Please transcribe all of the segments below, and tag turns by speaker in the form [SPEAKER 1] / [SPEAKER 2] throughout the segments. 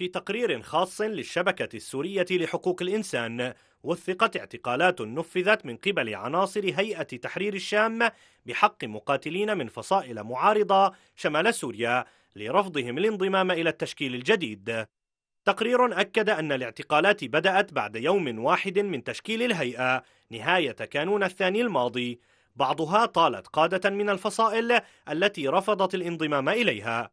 [SPEAKER 1] في تقرير خاص للشبكة السورية لحقوق الإنسان وثقت اعتقالات نفذت من قبل عناصر هيئة تحرير الشام بحق مقاتلين من فصائل معارضة شمال سوريا لرفضهم الانضمام إلى التشكيل الجديد تقرير أكد أن الاعتقالات بدأت بعد يوم واحد من تشكيل الهيئة نهاية كانون الثاني الماضي بعضها طالت قادة من الفصائل التي رفضت الانضمام إليها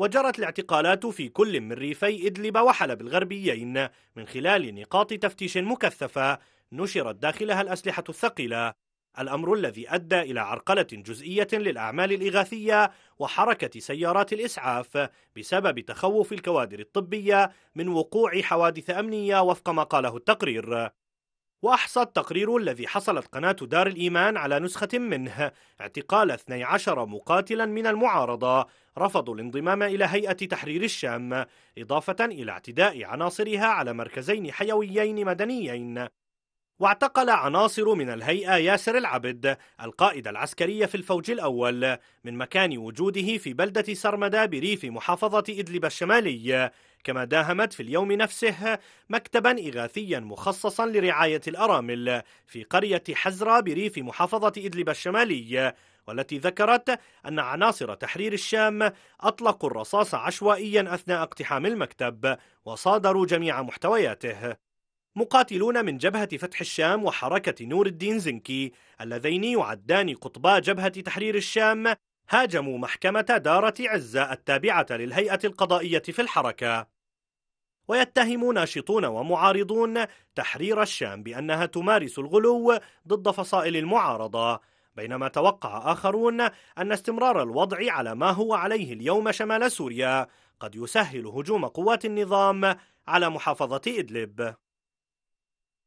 [SPEAKER 1] وجرت الاعتقالات في كل من ريفي إدلب وحلب الغربيين من خلال نقاط تفتيش مكثفة نشرت داخلها الأسلحة الثقيلة الأمر الذي أدى إلى عرقلة جزئية للأعمال الإغاثية وحركة سيارات الإسعاف بسبب تخوف الكوادر الطبية من وقوع حوادث أمنية وفق ما قاله التقرير وأحصى التقرير الذي حصلت قناة دار الإيمان على نسخة منه اعتقال 12 مقاتلا من المعارضة رفضوا الانضمام إلى هيئة تحرير الشام إضافة إلى اعتداء عناصرها على مركزين حيويين مدنيين واعتقل عناصر من الهيئة ياسر العبد القائد العسكري في الفوج الأول من مكان وجوده في بلدة سرمدا بريف محافظة إدلب الشمالية كما داهمت في اليوم نفسه مكتبا إغاثيا مخصصا لرعاية الأرامل في قرية حزرة بريف محافظة إدلب الشمالية والتي ذكرت أن عناصر تحرير الشام أطلقوا الرصاص عشوائيا أثناء اقتحام المكتب وصادروا جميع محتوياته مقاتلون من جبهة فتح الشام وحركة نور الدين زنكي اللذين يعدان قطبا جبهة تحرير الشام هاجموا محكمة دارة عزة التابعة للهيئة القضائية في الحركة ويتهم ناشطون ومعارضون تحرير الشام بأنها تمارس الغلو ضد فصائل المعارضة بينما توقع آخرون أن استمرار الوضع على ما هو عليه اليوم شمال سوريا قد يسهل هجوم قوات النظام على محافظة إدلب